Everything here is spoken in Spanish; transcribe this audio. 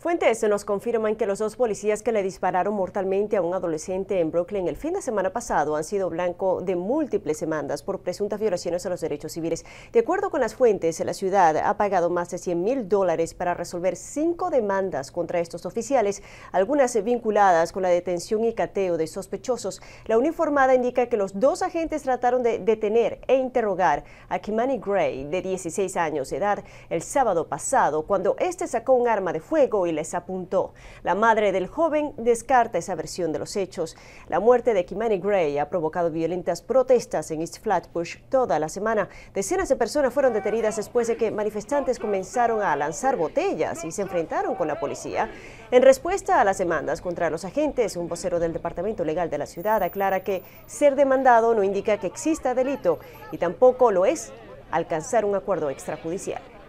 Fuentes nos confirman que los dos policías que le dispararon mortalmente a un adolescente en Brooklyn el fin de semana pasado han sido blanco de múltiples demandas por presuntas violaciones a los derechos civiles. De acuerdo con las fuentes, la ciudad ha pagado más de 100 mil dólares para resolver cinco demandas contra estos oficiales, algunas vinculadas con la detención y cateo de sospechosos. La uniformada indica que los dos agentes trataron de detener e interrogar a Kimani Gray, de 16 años de edad, el sábado pasado, cuando este sacó un arma de fuego y les apuntó. La madre del joven descarta esa versión de los hechos. La muerte de Kimani Gray ha provocado violentas protestas en East Flatbush toda la semana. Decenas de personas fueron detenidas después de que manifestantes comenzaron a lanzar botellas y se enfrentaron con la policía. En respuesta a las demandas contra los agentes, un vocero del Departamento Legal de la ciudad aclara que ser demandado no indica que exista delito y tampoco lo es alcanzar un acuerdo extrajudicial.